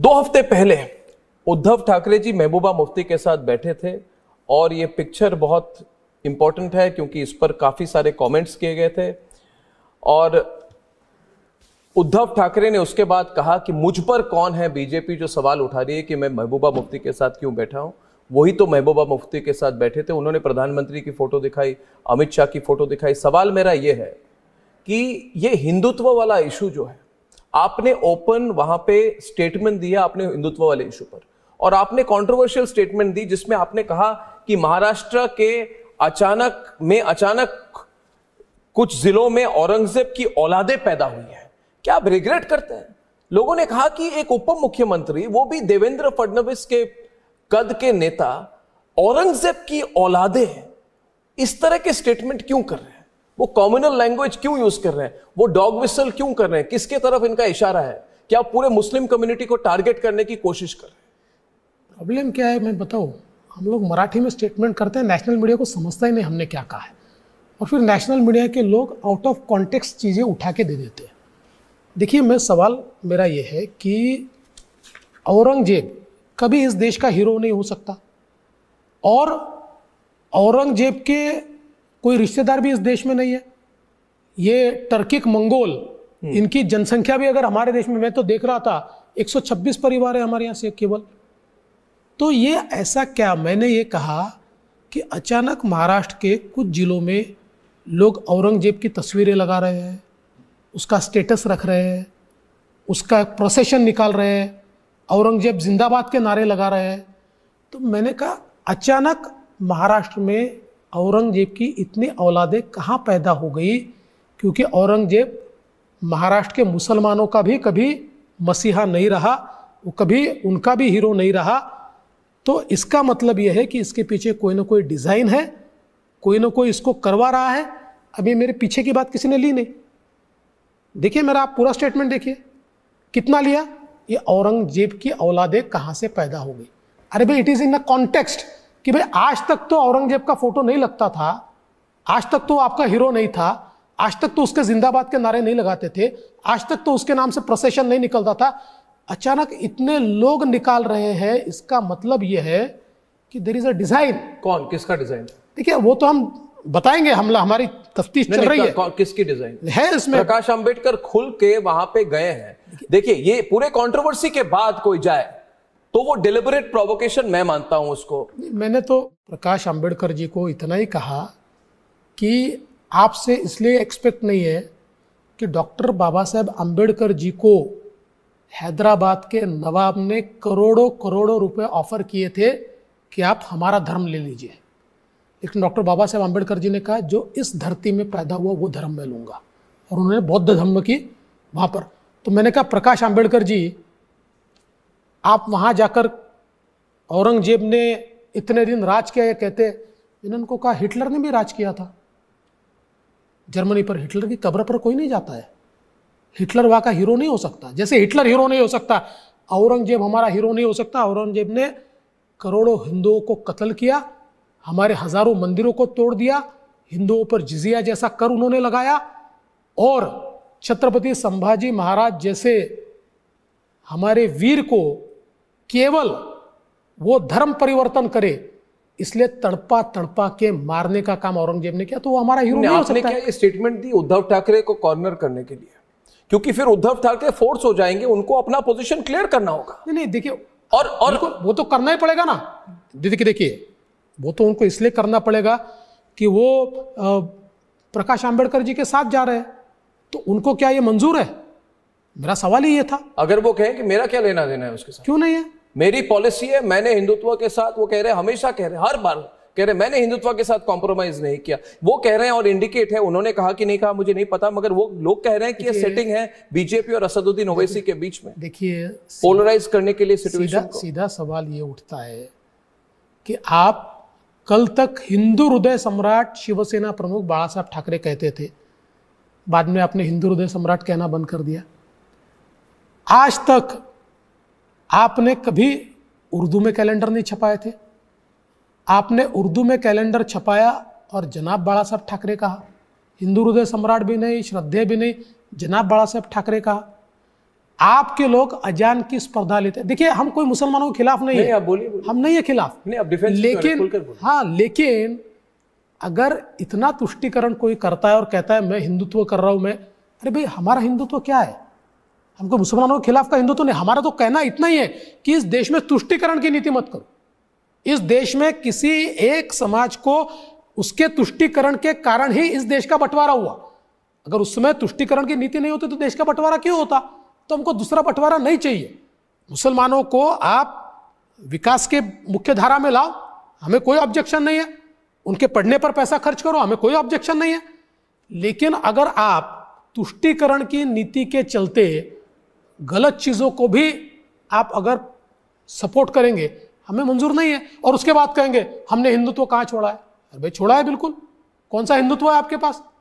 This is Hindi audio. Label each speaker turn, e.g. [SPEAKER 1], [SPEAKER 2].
[SPEAKER 1] दो हफ्ते पहले उद्धव ठाकरे जी महबूबा मुफ्ती के साथ बैठे थे और ये पिक्चर बहुत इंपॉर्टेंट है क्योंकि इस पर काफ़ी सारे कमेंट्स किए गए थे और उद्धव ठाकरे ने उसके बाद कहा कि मुझ पर कौन है बीजेपी जो सवाल उठा रही है कि मैं महबूबा मुफ्ती के साथ क्यों बैठा हूं वही तो महबूबा मुफ्ती के साथ बैठे थे उन्होंने प्रधानमंत्री की फ़ोटो दिखाई अमित शाह की फ़ोटो दिखाई सवाल मेरा यह है कि ये हिंदुत्व वाला इशू जो है आपने ओपन वहां पे स्टेटमेंट दिया आपने हिंदुत्व वाले इशू पर और आपने कंट्रोवर्शियल स्टेटमेंट दी जिसमें आपने कहा कि महाराष्ट्र के अचानक में अचानक कुछ जिलों में औरंगजेब की औलादे पैदा हुई है क्या आप रिग्रेट करते हैं लोगों ने कहा कि एक उप मुख्यमंत्री वो भी देवेंद्र फडणवीस के कद के नेता औरंगजेब की औलादे हैं इस तरह के स्टेटमेंट क्यों कर रहे हैं वो कॉम्युनल लैंग्वेज क्यों यूज कर रहे हैं वो डॉग विसल क्यों कर रहे हैं किसके तरफ इनका इशारा है क्या आप पूरे मुस्लिम कम्युनिटी को टारगेट करने की कोशिश कर रहे
[SPEAKER 2] हैं प्रॉब्लम क्या है मैं बताऊँ हम लोग मराठी में स्टेटमेंट करते हैं नेशनल मीडिया को समझता ही नहीं हमने क्या कहा है और फिर नेशनल मीडिया के लोग आउट ऑफ कॉन्टेक्स चीज़ें उठा के दे देते हैं देखिए मैं सवाल मेरा ये है कि औरंगजेब कभी इस देश का हीरो नहीं हो सकता और औरंगजेब के कोई रिश्तेदार भी इस देश में नहीं है ये टर्किक मंगोल हम्म। इनकी जनसंख्या भी अगर हमारे देश में मैं तो देख रहा था 126 परिवार है हमारे यहाँ से केवल तो ये ऐसा क्या मैंने ये कहा कि अचानक महाराष्ट्र के कुछ ज़िलों में लोग औरंगजेब की तस्वीरें लगा रहे हैं उसका स्टेटस रख रहे हैं उसका प्रोसेशन निकाल रहे हैं औरंगजेब जिंदाबाद के नारे लगा रहे हैं तो मैंने कहा अचानक महाराष्ट्र में औरंगजेब की इतनी औलादें कहाँ पैदा हो गई क्योंकि औरंगजेब महाराष्ट्र के मुसलमानों का भी कभी मसीहा नहीं रहा वो कभी उनका भी हीरो नहीं रहा तो इसका मतलब यह है कि इसके पीछे कोई ना कोई डिज़ाइन है कोई ना कोई इसको करवा रहा है अभी मेरे पीछे की बात किसी ने ली नहीं देखिए मेरा आप पूरा स्टेटमेंट देखिए कितना लिया ये औरंगजेब की औलादें कहाँ से पैदा हो गई अरे भाई it is in the context कि भाई आज तक तो औरंगजेब का फोटो नहीं लगता था आज तक तो आपका हीरो नहीं था आज तक तो उसके जिंदाबाद के नारे नहीं लगाते थे आज तक तो उसके नाम से प्रोसेशन नहीं निकलता था अचानक इतने लोग निकाल रहे हैं इसका मतलब यह है कि देर इज अ डिजाइन कौन किसका डिजाइन देखिए वो तो हम बताएंगे हमला हमारी तफ्तीश चल रही है
[SPEAKER 1] किसकी डिजाइन है इसमें प्रकाश अंबेडकर खुल के वहां पे गए हैं देखिए ये पूरे कंट्रोवर्सी के बाद कोई जाए तो वो डिलिबरेट प्रोवोकेशन मैं मानता हूं उसको
[SPEAKER 2] मैंने तो प्रकाश आम्बेडकर जी को इतना ही कहा कि आपसे इसलिए एक्सपेक्ट नहीं है कि डॉक्टर बाबा साहेब आम्बेडकर जी को हैदराबाद के नवाब ने करोड़ों करोड़ों रुपए ऑफर किए थे कि आप हमारा धर्म ले लीजिए लेकिन डॉक्टर बाबा साहेब आम्बेडकर जी ने कहा जो इस धरती में पैदा हुआ वो धर्म मैं लूँगा और उन्होंने बौद्ध धर्म की वहाँ पर तो मैंने कहा प्रकाश आम्बेडकर जी आप वहां जाकर औरंगजेब ने इतने दिन राज किया ये कहते इनको कहा हिटलर ने भी राज किया था जर्मनी पर हिटलर की कब्र पर कोई नहीं जाता है हिटलर वहां का हीरो नहीं हो सकता जैसे हिटलर हीरो नहीं हो सकता औरंगजेब हमारा हीरो नहीं हो सकता औरंगजेब ने करोड़ों हिंदुओं को कत्ल किया हमारे हज़ारों मंदिरों को तोड़ दिया हिंदुओं पर जिजिया जैसा कर उन्होंने लगाया और छत्रपति संभाजी महाराज जैसे हमारे वीर को केवल वो धर्म परिवर्तन करे इसलिए तड़पा तड़पा के मारने का काम औरंगजेब ने किया तो वो हमारा हीरो नहीं हो सकता क्या
[SPEAKER 1] स्टेटमेंट दी उद्धव ठाकरे को कॉर्नर करने के लिए क्योंकि फिर उद्धव ठाकरे फोर्स हो जाएंगे उनको अपना पोजीशन क्लियर करना होगा
[SPEAKER 2] नहीं नहीं देखिए और और वो तो करना ही पड़ेगा ना देखिए देखिए वो तो उनको इसलिए करना पड़ेगा कि वो प्रकाश आंबेडकर जी के साथ जा रहे हैं तो उनको क्या ये मंजूर है मेरा सवाल ही ये था अगर वो कहें कि
[SPEAKER 1] मेरा क्या लेना देना है उसके साथ क्यों नहीं है मेरी पॉलिसी है मैंने हिंदुत्व के साथ वो कह रहे हैं हमेशा कह रहे हैं हर बार कह रहे मैंने हिंदुत्व के साथ कॉम्प्रोमाइज नहीं किया वो कह रहे हैं और इंडिकेट है उन्होंने कहा कि नहीं कहा मुझे नहीं पता मगर वो लोग कह रहे हैं कि ये सेटिंग है बीजेपी और असदुद्दीन ओवैसी
[SPEAKER 2] के बीच में देखिए
[SPEAKER 1] पोलराइज करने
[SPEAKER 2] के लिए सिचुएशन सीधा सवाल ये उठता है कि आप कल तक हिंदू हृदय सम्राट शिवसेना प्रमुख बाला साहब ठाकरे कहते थे बाद में आपने हिंदू हृदय सम्राट कहना बंद कर दिया आज तक आपने कभी उर्दू में कैलेंडर नहीं छपाए थे आपने उर्दू में कैलेंडर छपाया और जनाब बाला साहब ठाकरे कहा हिंदू हृदय सम्राट भी नहीं श्रद्धे भी नहीं जनाब बाला साहब ठाकरे कहा आपके लोग अजान की स्पर्धा लेते देखिए हम कोई मुसलमानों के खिलाफ नहीं, नहीं है बोली, बोली। हम नहीं है खिलाफ नहीं, लेकिन हाँ लेकिन अगर इतना तुष्टिकरण कोई करता है और कहता है मैं हिंदुत्व कर रहा हूं मैं अरे भाई हमारा हिंदुत्व क्या है हमको मुसलमानों के खिलाफ का हिंदुत्व नहीं हमारा तो कहना इतना ही है कि इस देश में तुष्टिकरण की नीति मत करो इस देश में किसी एक समाज को उसके तुष्टिकरण के कारण ही इस देश का बंटवारा हुआ अगर उसमें तुष्टिकरण की नीति नहीं होती तो देश का बंटवारा क्यों होता तो हमको दूसरा बंटवारा नहीं चाहिए मुसलमानों को आप विकास के मुख्य धारा में लाओ हमें कोई ऑब्जेक्शन नहीं है उनके पढ़ने पर पैसा खर्च करो हमें कोई ऑब्जेक्शन नहीं है लेकिन अगर आप तुष्टिकरण की नीति के चलते गलत चीज़ों को भी आप अगर सपोर्ट करेंगे हमें मंजूर नहीं है और उसके बाद कहेंगे हमने हिंदुत्व कहाँ छोड़ा है अरे भाई छोड़ा है बिल्कुल कौन सा हिंदुत्व है आपके पास